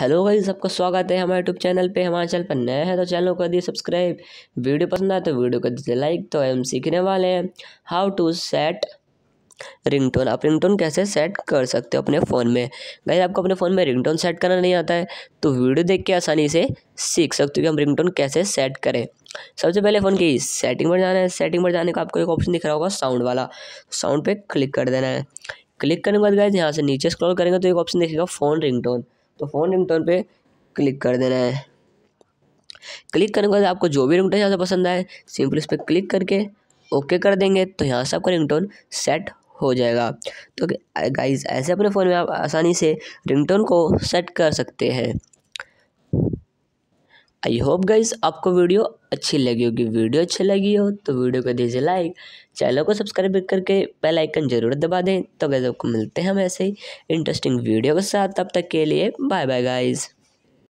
hello भाई सबका स्वागत है हमारे यूट्यूब चैनल पे हमारे चैनल पर नया है तो चैनल को दिए सब्सक्राइब वीडियो पसंद आए तो वीडियो को दीजिए लाइक तो हम सीखने वाले हैं हाउ टू सेट रिंगटोन आप रिंगटोन कैसे सेट कर सकते हो अपने फ़ोन में भाई आपको अपने फ़ोन में रिंगटोन सेट करना नहीं आता है तो वीडियो देख के आसानी से सीख सकते हो कि हम रिंगटोन कैसे सेट करें सबसे पहले फ़ोन की सेटिंग पर जाना है सेटिंग पर जाने का आपको एक ऑप्शन दिख रहा होगा साउंड वाला साउंड पर क्लिक कर देना है क्लिक करने के बाद गए यहाँ से नीचे स्क्रॉल करेंगे तो एक ऑप्शन दिखेगा फ़ोन रिंगटोन तो फ़ोन रिंगटोन पे क्लिक कर देना है क्लिक करने के बाद आपको जो भी रिंगटोन टोन ज़्यादा पसंद आए सिंपल इस पर क्लिक करके ओके कर देंगे तो यहाँ से आपका रिंगटोन सेट हो जाएगा तो गाइज़ ऐसे अपने फ़ोन में आप आसानी से रिंगटोन को सेट कर सकते हैं आई होप गाइज आपको वीडियो अच्छी लगी होगी वीडियो अच्छी लगी हो तो वीडियो को दीजिए लाइक चैनल को सब्सक्राइब करके बेल आइकन जरूर दबा दें तो गाइज आपको मिलते हैं हम ऐसे ही इंटरेस्टिंग वीडियो के साथ तब तक के लिए बाय बाय गाइज़